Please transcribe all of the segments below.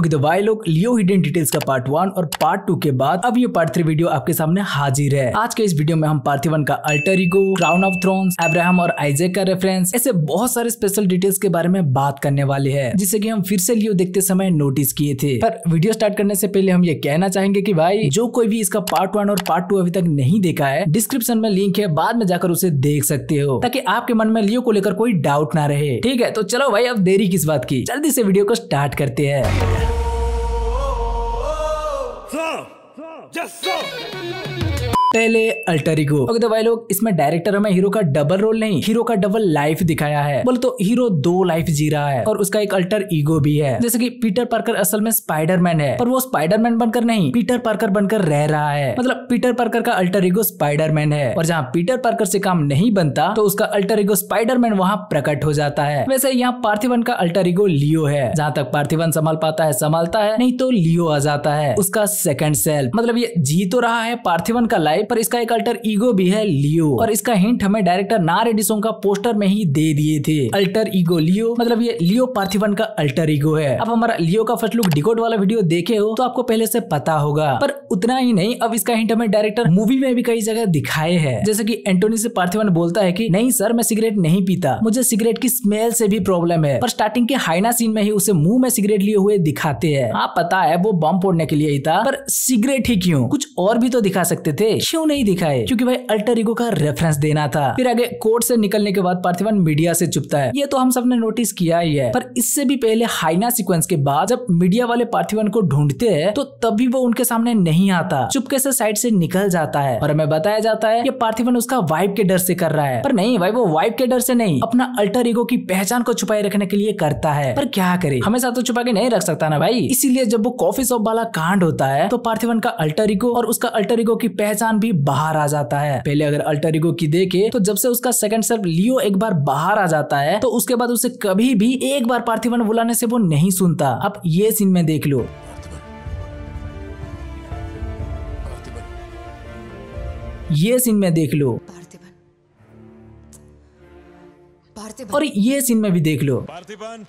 Okay तो भाई लोग लियो हिडन डिटेल्स का पार्ट वन और पार्ट टू के बाद अब ये पार्ट थ्री वीडियो आपके सामने हाजिर है आज के इस वीडियो में हम पार्ट वन का alter ego crown of thrones Abraham और आइजेक का रेफरेंस ऐसे बहुत सारे स्पेशल डिटेल्स के बारे में बात करने वाले है जिससे की हम फिर से लियो देखते समय नोटिस किए थे पर वीडियो स्टार्ट करने से पहले हम ये कहना चाहेंगे की भाई जो कोई भी इसका पार्ट वन और पार्ट टू अभी तक नहीं देखा है डिस्क्रिप्शन में लिंक है बाद में जाकर उसे देख सकते हो ताकि आपके मन में लियो को लेकर कोई डाउट ना रहे ठीक है तो चलो भाई अब देरी किस बात की जल्दी से वीडियो को स्टार्ट करते हैं de ação! पहले अल्टरिगो तो भाई लोग इसमें डायरेक्टर हमें हीरो का डबल रोल नहीं हीरो का डबल लाइफ दिखाया है बोले तो हीरो दो लाइफ जी रहा है और उसका एक अल्टर ईगो भी है जैसे कि पीटर पार्कर असल में स्पाइडरमैन है पर वो स्पाइडरमैन बनकर नहीं पीटर पार्कर बनकर रह रहा है मतलब पीटर पार्कर का अल्टर ईगो स्पाइडरमैन है और जहाँ पीटर पार्कर से काम नहीं बनता तो उसका अल्टर ईगो स्पाइडरमैन वहाँ प्रकट हो जाता है वैसे यहाँ पार्थिवन का अल्टर ईगो लियो है जहाँ तक पार्थिवन संभाल पाता है संभालता है नहीं तो लियो आ जाता है उसका सेकंड सेल्फ मतलब ये जी तो रहा है पार्थिवन का लाइफ है पर इसका एक अल्टर ईगो भी है लियो और इसका हिंट हमें डायरेक्टर ना रेडी का पोस्टर में ही दे दिए थे अल्टर ईगो लियो मतलब ये लियो पार्थिवन का अल्टर ईगो है अब हमारा लियो का फर्स्ट लुक डिकोड वाला वीडियो देखे हो तो आपको पहले से पता होगा पर उतना ही नहीं अब इसका हिंट हमें डायरेक्टर मूवी में भी कई जगह दिखाए है जैसे की एंटोनी से पार्थिवन बोलता है की नहीं सर मैं सिगरेट नहीं पीता मुझे सिगरेट की स्मेल से भी प्रॉब्लम है पर स्टार्टिंग के हाइना सीन में ही उसे मुंह में सिगरेट लिए हुए दिखाते हैं आप हाँ, पता है वो बम फोड़ने के लिए ही था पर सिगरेट ही क्यों कुछ और भी तो दिखा सकते थे क्यों नहीं दिखाए क्योंकि भाई अल्टर ईगो का रेफरेंस देना था फिर आगे कोर्ट से निकलने के बाद पार्थिवन मीडिया से चुपता है ये तो हम सबने नोटिस किया ही है पर इससे भी पहले हाइना सिक्वेंस के बाद जब मीडिया वाले पार्थिवन को ढूंढते हैं तो तभी वो उनके सामने नहीं आता चुपके से साइड से निकल जाता है और हमें बताया जाता है कि पार्थिवन उसका वाइफ के डर से कर रहा है पर नहीं भाई वो वाइफ के डर से नहीं अपना अल्टर ईगो की पहचान को छुपाए रखने के लिए करता है पर क्या करे हमेशा तो छुपा के नहीं रख सकता ना भाई इसीलिए जब वो कॉफी शॉप वाला कांड होता है तो पार्थिवन का अल्टर ईगो और उसका अल्टर ईगो की पहचान भी बाहर आ जाता है पहले अगर अल्टरिगो की देखे तो जब से उसका सेकंड सर्व लियो एक बार बाहर आ जाता है तो उसके बाद उसे कभी भी एक बार पार्थिवन बुलाने से वो नहीं सुनता अब ये सीन में देख लो ये सीन में देख लो और ये सीन में भी देख लो पार्थिवन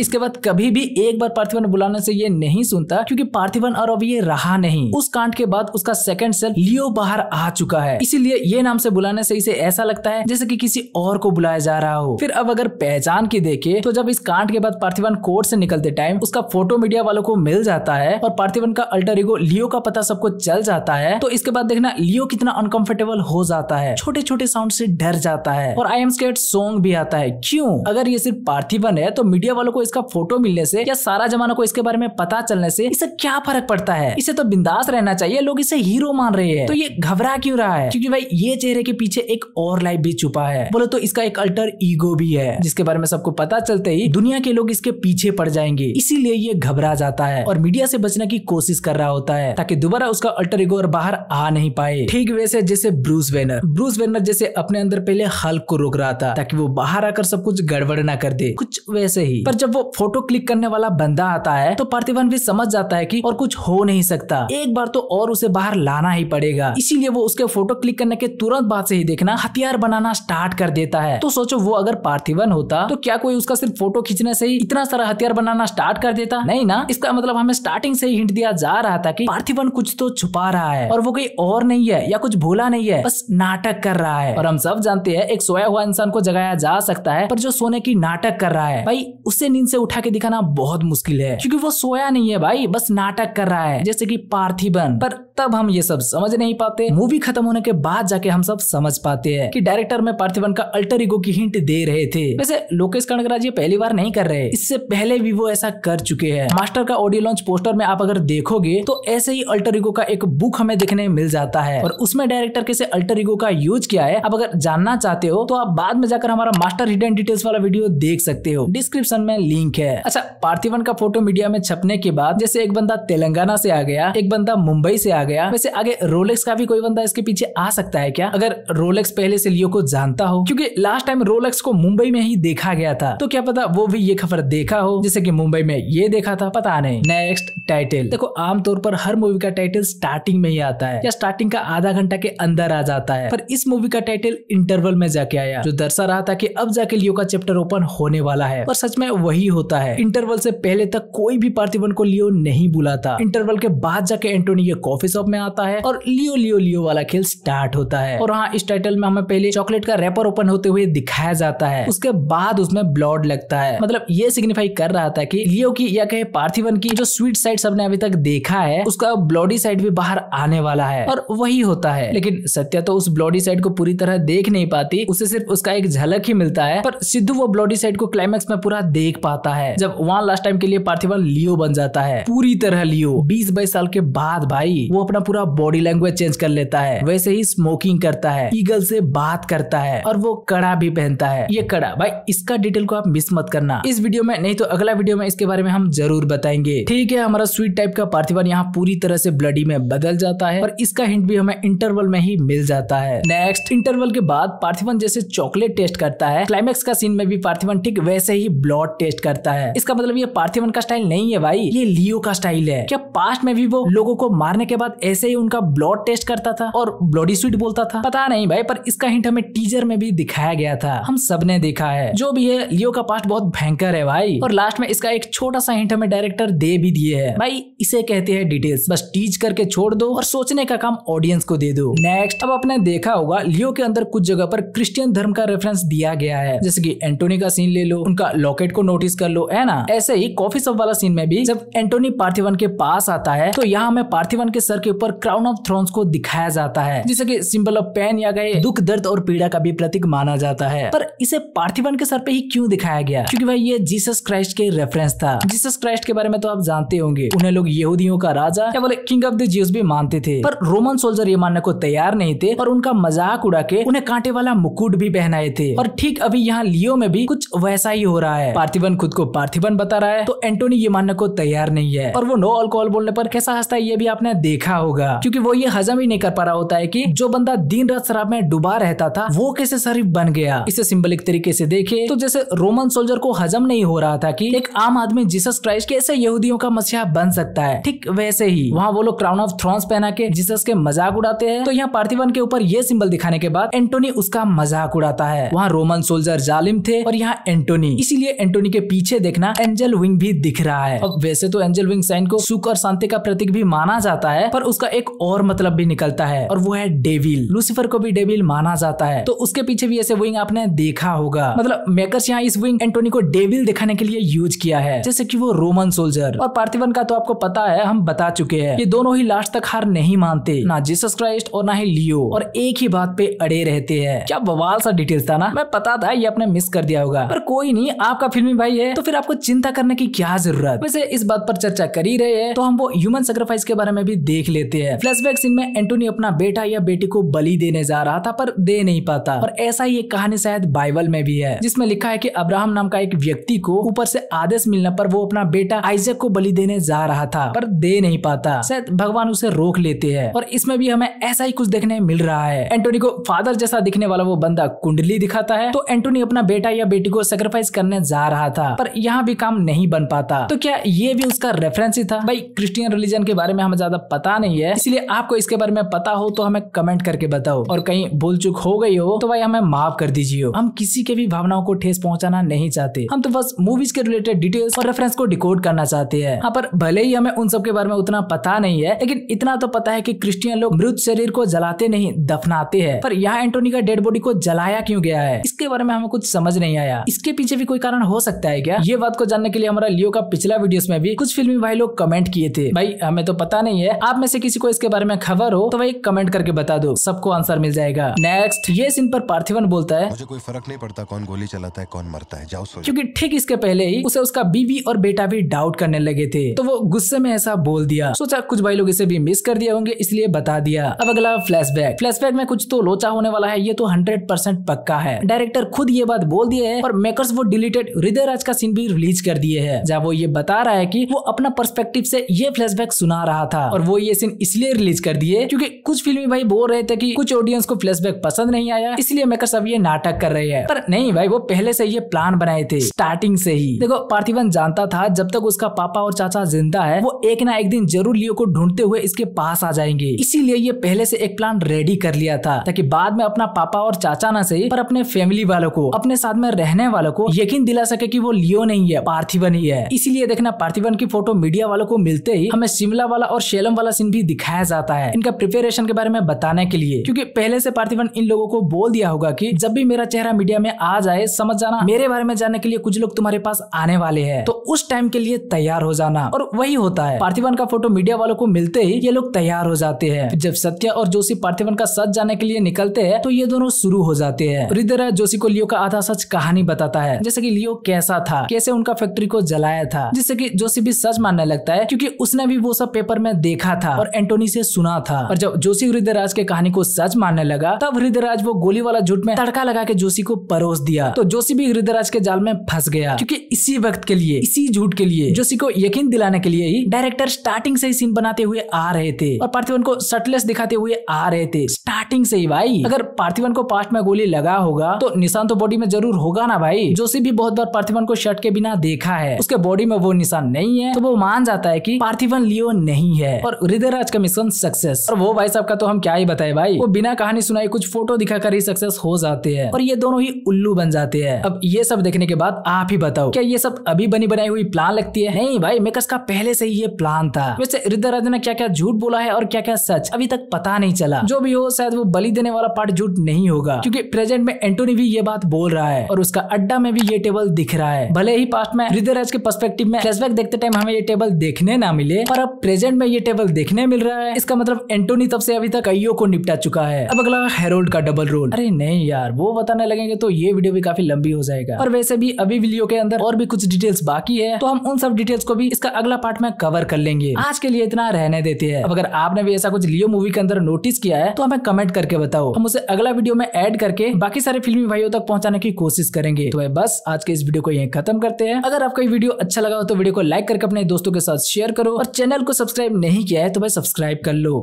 इसके बाद कभी भी एक बार पार्थिवन बुलाने से ये नहीं सुनता क्योंकि पार्थिवन और अब ये रहा नहीं उस कांड के बाद उसका सेकंड सेल लियो बाहर आ चुका है इसीलिए ये नाम से बुलाने से इसे ऐसा लगता है जैसे कि किसी और को बुलाया जा रहा हो फिर अब अगर पहचान की देखे तो जब इस कांड के बाद पार्थिवन कोर्ट से निकलते टाइम उसका फोटो मीडिया वालों को मिल जाता है और पार्थिवन का अल्टर लियो का पता सबको चल जाता है तो इसके बाद देखना लियो कितना अनकंफर्टेबल हो जाता है छोटे छोटे साउंड से डर जाता है और आई एम स्केट सॉन्ग भी आता है क्यों अगर ये सिर्फ पार्थिवन है तो मीडिया वालों को इसका फोटो मिलने से या सारा जमाना को इसके बारे में पता चलने से इसे क्या फर्क पड़ता है इसे तो बिंदास रहना चाहिए लोग इसे हीरो मान रहे हैं तो ये घबरा क्यों रहा है क्योंकि भाई ये चेहरे के पीछे एक और लाइफ भी छुपा है बोले तो इसका एक अल्टर ईगो भी है जिसके बारे में सबको पता चलते ही दुनिया के लोग इसके पीछे पड़ जाएंगे इसीलिए ये घबरा जाता है और मीडिया से बचने की कोशिश कर रहा होता है ताकि दोबारा उसका अल्टर ईगो और बाहर आ नहीं पाए ठीक वैसे जैसे ब्रूस वेनर ब्रूस वेनर जैसे अपने अंदर पहले हल्क को रोक रहा था ताकि वो बाहर आकर सब कुछ गड़बड़ ना कर दे कुछ वैसे ही पर जब वो फोटो क्लिक करने वाला बंदा आता है तो पार्थिवन भी समझ जाता है कि और कुछ हो नहीं सकता एक बार तो और उसे बाहर लाना ही पड़ेगा इसीलिए वो उसके फोटो क्लिक करने के तुरंत बाद से ही देखना हथियार बनाना स्टार्ट कर देता है तो सोचो वो अगर पार्थिवन होता तो क्या कोई उसका सिर्फ फोटो खींचने से ही इतना सारा हथियार बनाना स्टार्ट कर देता नहीं ना इसका मतलब हमें स्टार्टिंग से ही हिंट दिया जा रहा था कि पार्थिवन कुछ तो छुपा रहा है और वो कोई और नहीं है या कुछ भूला नहीं है बस नाटक कर रहा है और हम सब जानते हैं एक सोया हुआ इंसान को जगाया जा सकता है पर जो सोने की नाटक कर रहा है भाई उसे नींद से उठा के दिखाना बहुत मुश्किल है क्योंकि वो सोया नहीं है भाई बस नाटक कर रहा है जैसे कि पार्थिबन पर तब हम ये सब समझ नहीं पाते मूवी खत्म होने के बाद जाके हम सब समझ पाते हैं कि डायरेक्टर में पार्थिवन का अल्टर इगो की हिंट दे रहे थे वैसे लोकेश कनगराज ये पहली बार नहीं कर रहे इससे पहले भी वो ऐसा कर चुके हैं मास्टर का ऑडियो लॉन्च पोस्टर में आप अगर देखोगे तो ऐसे ही अल्टर इगो का एक बुक हमें देखने मिल जाता है और उसमें डायरेक्टर कैसे अल्टर इगो का यूज किया है आप अगर जानना चाहते हो तो आप बाद में जाकर हमारा मास्टर हिडन डिटेल्स वाला वीडियो देख सकते हो डिस्क्रिप्शन डिस्क्रिप्शन में लिंक है अच्छा पार्थिवन का फोटो मीडिया में छपने के बाद जैसे एक बंदा तेलंगाना से आ गया एक बंदा मुंबई से आ गया वैसे आगे रोलेक्स का भी कोई बंदा इसके पीछे आ सकता है क्या अगर रोलेक्स पहले से लियो को जानता हो क्योंकि लास्ट टाइम रोलेक्स को मुंबई में ही देखा गया था तो क्या पता वो भी ये खबर देखा हो जैसे की मुंबई में ये देखा था पता नहीं नेक्स्ट टाइटल देखो आमतौर पर हर मूवी का टाइटल स्टार्टिंग में ही आता है या स्टार्टिंग का आधा घंटा के अंदर आ जाता है पर इस मूवी का टाइटल इंटरवल में जाके आया जो दर्शा रहा था कि अब जाके लियो का चैप्टर ओपन होने वाला है और सच में वही होता है इंटरवल से पहले तक कोई भी पार्थिवन को लियो नहीं बुलाता इंटरवल के बाद जाके एंटोनी के कॉफी शॉप में आता है और लियो लियो लियो वाला खेल स्टार्ट होता है और हाँ इस टाइटल में हमें पहले चॉकलेट का रैपर ओपन होते हुए दिखाया जाता है उसके बाद उसमें ब्लॉड लगता है मतलब ये सिग्निफाई कर रहा था की लियो की या कहे पार्थिवन की जो स्वीट साइड सबने अभी तक देखा है उसका ब्लॉडी साइड भी बाहर आने वाला है और वही होता है लेकिन सत्या तो उस ब्लॉडी साइड को पूरी तरह देख नहीं पाती उसे सिर्फ उसका एक झलक ही मिलता है पर सिद्धू वो ब्लॉडी साइड को क्लाइमेक्स में पूरा पूरा देख पाता है जब वहाँ लास्ट टाइम के लिए पार्थिवन लियो बन जाता है पूरी तरह लियो बीस बाईस साल के बाद भाई वो अपना पूरा बॉडी लैंग्वेज चेंज कर लेता है वैसे ही स्मोकिंग करता है ईगल से बात करता है और वो कड़ा भी पहनता है ये कड़ा भाई इसका डिटेल को आप मिस मत करना इस वीडियो में नहीं तो अगला वीडियो में इसके बारे में हम जरूर बताएंगे ठीक है हमारा स्वीट टाइप का पार्थिवन यहाँ पूरी तरह से ब्लडी में बदल जाता है और इसका हिंट भी हमें इंटरवल में ही मिल जाता है नेक्स्ट इंटरवल के बाद पार्थिवन जैसे चॉकलेट टेस्ट करता है क्लाइमेक्स का सीन में भी पार्थिवन ठीक वैसे ही ब्लॉड टेस्ट करता है इसका मतलब ये पार्थिवन का स्टाइल नहीं है भाई ये लियो का स्टाइल है क्या पास्ट में भी वो लोगों को मारने के बाद ऐसे ही उनका ब्लॉड टेस्ट करता था और ब्लॉडी स्वीट बोलता था पता नहीं भाई पर इसका हिंट हमें टीजर में भी दिखाया गया था हम सब ने देखा है जो भी है लियो का पास्ट बहुत भयंकर है भाई और लास्ट में इसका एक छोटा सा हिंट हमें डायरेक्टर दे भी दिए है भाई इसे कहते हैं डिटेल्स बस टीच करके छोड़ दो और सोचने का काम ऑडियंस को दे दो नेक्स्ट अब आपने देखा होगा लियो के अंदर कुछ जगह पर क्रिश्चियन धर्म का रेफरेंस दिया गया है जैसे की एंटोनी का सीन ले लो उनका लॉक रॉकेट को नोटिस कर लो है ना ऐसे ही कॉफी सब वाला सीन में भी जब एंटोनी पार्थिवन के पास आता है तो यहाँ हमें पार्थिवन के सर के ऊपर क्राउन ऑफ थ्रोन्स को दिखाया जाता है जिसे की सिंबल ऑफ पेन या गए दुख दर्द और पीड़ा का भी प्रतीक माना जाता है पर इसे पार्थिवन के सर पे ही क्यों दिखाया गया क्योंकि भाई ये जीसस क्राइस्ट के रेफरेंस था जीसस क्राइस्ट के बारे में तो आप जानते होंगे उन्हें लोग यहूदियों का राजा या बोले किंग ऑफ द जीव भी मानते थे पर रोमन सोल्जर ये मानने को तैयार नहीं थे और उनका मजाक उड़ा के उन्हें कांटे वाला मुकुट भी पहनाए थे और ठीक अभी यहाँ लियो में भी कुछ वैसा ही हो रहा है है पार्थिवन खुद को पार्थिवन बता रहा है तो एंटोनी ये मानने को तैयार नहीं है और वो नो अल्कोहल बोलने पर कैसा हंसता है ये भी आपने देखा होगा क्योंकि वो ये हजम ही नहीं कर पा रहा होता है की जो बंदा दिन रात शराब में डुबा रहता था वो कैसे शरीफ बन गया इसे सिंबलिक तरीके से देखे तो जैसे रोमन सोल्जर को हजम नहीं हो रहा था की एक आम आदमी जीसस क्राइस्ट कैसे यहूदियों का मसीहा बन सकता है ठीक वैसे ही वहाँ वो लोग क्राउन ऑफ थ्रॉन्स पहना के जीसस के मजाक उड़ाते हैं तो यहाँ पार्थिवन के ऊपर ये सिंबल दिखाने के बाद एंटोनी उसका मजाक उड़ाता है वहाँ रोमन सोल्जर जालिम थे और यहाँ एंटोनी इसीलिए एंटोनी के पीछे देखना एंजल विंग भी दिख रहा है अब वैसे तो एंजल विंग साइन को सुख और शांति का प्रतीक भी माना जाता है पर उसका एक और मतलब भी निकलता है और वो है डेविल लूसीफर को भी डेविल माना जाता है तो उसके पीछे भी ऐसे विंग आपने देखा होगा मतलब मेकर्स यहाँ इस विंग एंटोनी को डेविल दिखाने के लिए यूज किया है जैसे की वो रोमन सोल्जर और पार्थिवन का तो आपको पता है हम बता चुके हैं ये दोनों ही लास्ट तक हार नहीं मानते ना जीसस क्राइस्ट और ना ही लियो और एक ही बात पे अड़े रहते हैं क्या बवाल सा डिटेल्स था ना मैं पता था ये आपने मिस कर दिया होगा पर कोई नहीं आपका का फिल्मी भाई है तो फिर आपको चिंता करने की क्या जरूरत वैसे इस बात पर चर्चा कर ही रहे हैं तो हम वो ह्यूमन सेक्रीफाइस के बारे में भी देख लेते हैं फ्लैशबैक सीन में एंटोनी अपना बेटा या बेटी को बलि देने जा रहा था पर दे नहीं पाता और ऐसा ही एक कहानी शायद बाइबल में भी है जिसमें लिखा है की अब्राहम नाम का एक व्यक्ति को ऊपर से आदेश मिलने पर वो अपना बेटा आइजक को बलि देने जा रहा था पर दे नहीं पाता शायद भगवान उसे रोक लेते हैं और इसमें भी हमें ऐसा ही कुछ देखने मिल रहा है एंटोनी को फादर जैसा दिखने वाला वो बंदा कुंडली दिखाता है तो एंटोनी अपना बेटा या बेटी को सेक्रीफाइस करने जा जा रहा था पर यहाँ भी काम नहीं बन पाता तो क्या ये भी उसका रेफरेंस ही था भाई क्रिस्टियन रिलीजन के बारे में हमें ज्यादा पता नहीं है इसलिए आपको इसके बारे में पता हो तो हमें कमेंट करके बताओ और कहीं भूल चुक हो गई हो तो भाई हमें माफ कर दीजिए हम किसी के भी भावनाओं को ठेस पहुंचाना नहीं चाहते हम तो बस मूवीज के रिलेटेड डिटेल्स और रेफरेंस को डिकोड करना चाहते हैं यहाँ पर भले ही हमें उन सब के बारे में उतना पता नहीं है लेकिन इतना तो पता है की क्रिस्टियन लोग मृत शरीर को जलाते नहीं दफनाते हैं पर यहाँ एंटोनी का डेड बॉडी को जलाया क्यों गया है इसके बारे में हमें कुछ समझ नहीं आया इसके पीछे भी कोई कारण कारण हो सकता है क्या ये बात को जानने के लिए हमारा लियो का पिछला वीडियो में भी कुछ फिल्मी भाई लोग कमेंट किए थे भाई हमें तो पता नहीं है आप में से किसी को इसके बारे में खबर हो तो भाई कमेंट करके बता दो सबको आंसर मिल जाएगा नेक्स्ट ये सीन पर पार्थिवन बोलता है मुझे कोई फर्क नहीं पड़ता कौन गोली चलाता है कौन मरता है जाओ सो क्योंकि ठीक इसके पहले ही उसे उसका बीवी और बेटा भी डाउट करने लगे थे तो वो गुस्से में ऐसा बोल दिया सोचा कुछ भाई लोग इसे भी मिस कर दिया होंगे इसलिए बता दिया अब अगला फ्लैशबैक फ्लैशबैक में कुछ तो लोचा होने वाला है ये तो हंड्रेड पक्का है डायरेक्टर खुद ये बात बोल दिया है और मेकर्स वो डिलीटेड क्रिकेट हृदय राज का सीन भी रिलीज कर दिए है जहाँ वो ये बता रहा है की वो अपना परस्पेक्टिव से ये फ्लैशबैक सुना रहा था और वो ये सीन इसलिए रिलीज कर दिए क्योंकि कुछ फिल्मी भाई बोल रहे थे की कुछ ऑडियंस को फ्लैशबैक पसंद नहीं आया इसलिए मेकर सब ये नाटक कर रहे हैं पर नहीं भाई वो पहले से ये प्लान बनाए थे स्टार्टिंग से ही देखो पार्थिवन जानता था जब तक उसका पापा और चाचा जिंदा है वो एक ना एक दिन जरूर लियो को ढूंढते हुए इसके पास आ जाएंगे इसीलिए ये पहले से एक प्लान रेडी कर लिया था ताकि बाद में अपना पापा और चाचा ना सही पर अपने फैमिली वालों को अपने साथ में रहने वालों को यकीन दिला दिला सके की वो लियो नहीं है पार्थिवन ही है इसीलिए देखना पार्थिवन की फोटो मीडिया वालों को मिलते ही हमें शिमला वाला और शेलम वाला सीन भी दिखाया जाता है इनका प्रिपेरेशन के बारे में बताने के लिए क्योंकि पहले से पार्थिवन इन लोगों को बोल दिया होगा कि जब भी मेरा चेहरा मीडिया में आ जाए समझ जाना मेरे बारे में जानने के लिए कुछ लोग तुम्हारे पास आने वाले हैं तो उस टाइम के लिए तैयार हो जाना और वही होता है पार्थिवन का फोटो मीडिया वालों को मिलते ही ये लोग तैयार हो जाते हैं जब सत्य और जोशी पार्थिवन का सच जाने के लिए निकलते हैं तो ये दोनों शुरू हो जाते हैं रिदरा जोशी को लियो का आधा सच कहानी बताता है जैसे की लियो सीईओ कैसा था कैसे उनका फैक्ट्री को जलाया था जिससे कि जोशी भी सच मानने लगता है क्योंकि उसने भी वो सब पेपर में देखा था और एंटोनी से सुना था और जब जोशी हृदयराज के कहानी को सच मानने लगा तब हृदयराज वो गोली वाला झूठ में तड़का लगा के जोशी को परोस दिया तो जोशी भी हृदयराज के जाल में फंस गया क्योंकि इसी वक्त के लिए इसी झूठ के लिए जोशी को यकीन दिलाने के लिए ही डायरेक्टर स्टार्टिंग से ही सीन बनाते हुए आ रहे थे और पार्थिवन को सटलेस दिखाते हुए आ रहे थे स्टार्टिंग से ही भाई अगर पार्थिवन को पास्ट में गोली लगा होगा तो निशान तो बॉडी में जरूर होगा ना भाई जोशी भी बहुत उधर पार्थिवन को शर्ट के बिना देखा है उसके बॉडी में वो निशान नहीं है तो वो मान जाता है की पार्थिवन लियो नहीं है और हृदयराज का मिशन सक्सेस और वो भाई साहब का तो हम क्या ही बताए भाई वो बिना कहानी सुनाई कुछ फोटो दिखाकर ही सक्सेस हो जाते हैं और ये दोनों ही उल्लू बन जाते हैं अब ये सब देखने के बाद आप ही बताओ क्या ये सब अभी बनी बनाई हुई प्लान लगती है नहीं भाई मेकर्स का पहले से ही ये प्लान था वैसे हृदयराज ने क्या क्या झूठ बोला है और क्या क्या सच अभी तक पता नहीं चला जो भी हो शायद वो बलि देने वाला पार्ट झूठ नहीं होगा क्योंकि प्रेजेंट में एंटोनी भी ये बात बोल रहा है और उसका अड्डा में भी ये टेबल टेबल दिख रहा है भले ही पास्ट में ऋतुराज के पर्सपेक्टिव में फ्लैशबैक देखते टाइम हमें ये टेबल देखने ना मिले पर अब प्रेजेंट में ये टेबल देखने मिल रहा है इसका मतलब एंटोनी तब से अभी तक कईयों को निपटा चुका है अब अगला हेरोल्ड का डबल रोल अरे नहीं यार वो बताने लगेंगे तो ये वीडियो भी काफी लंबी हो जाएगा और वैसे भी अभी वीडियो के अंदर और भी कुछ डिटेल्स बाकी है तो हम उन सब डिटेल्स को भी इसका अगला पार्ट में कवर कर लेंगे आज के लिए इतना रहने देते हैं अब अगर आपने भी ऐसा कुछ लियो मूवी के अंदर नोटिस किया है तो हमें कमेंट करके बताओ हम उसे अगला वीडियो में एड करके बाकी सारे फिल्मी भाइयों तक पहुंचाने की कोशिश करेंगे तो बस आज के इस वीडियो को यहीं खत्म करते हैं अगर आपका वीडियो अच्छा लगा हो तो वीडियो को लाइक करके अपने दोस्तों के साथ शेयर करो और चैनल को सब्सक्राइब नहीं किया है तो भाई सब्सक्राइब कर लो